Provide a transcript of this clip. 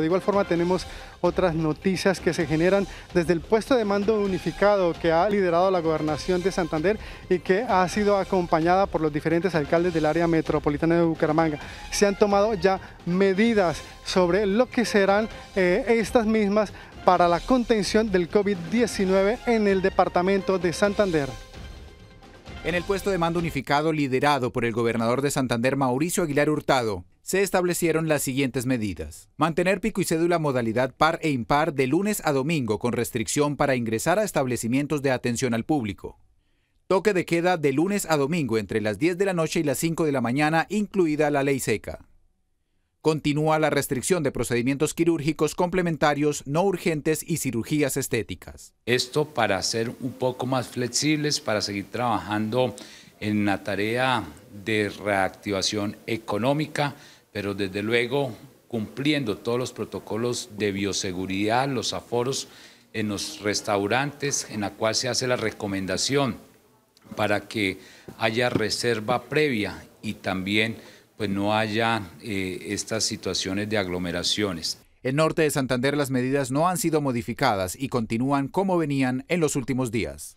De igual forma tenemos otras noticias que se generan desde el puesto de mando unificado que ha liderado la gobernación de Santander y que ha sido acompañada por los diferentes alcaldes del área metropolitana de Bucaramanga. Se han tomado ya medidas sobre lo que serán eh, estas mismas para la contención del COVID-19 en el departamento de Santander. En el puesto de mando unificado liderado por el gobernador de Santander, Mauricio Aguilar Hurtado, se establecieron las siguientes medidas. Mantener pico y cédula modalidad par e impar de lunes a domingo con restricción para ingresar a establecimientos de atención al público. Toque de queda de lunes a domingo entre las 10 de la noche y las 5 de la mañana, incluida la ley seca. Continúa la restricción de procedimientos quirúrgicos complementarios no urgentes y cirugías estéticas. Esto para ser un poco más flexibles, para seguir trabajando en la tarea de reactivación económica, pero desde luego cumpliendo todos los protocolos de bioseguridad, los aforos en los restaurantes, en la cual se hace la recomendación para que haya reserva previa y también pues no haya eh, estas situaciones de aglomeraciones. En norte de Santander las medidas no han sido modificadas y continúan como venían en los últimos días.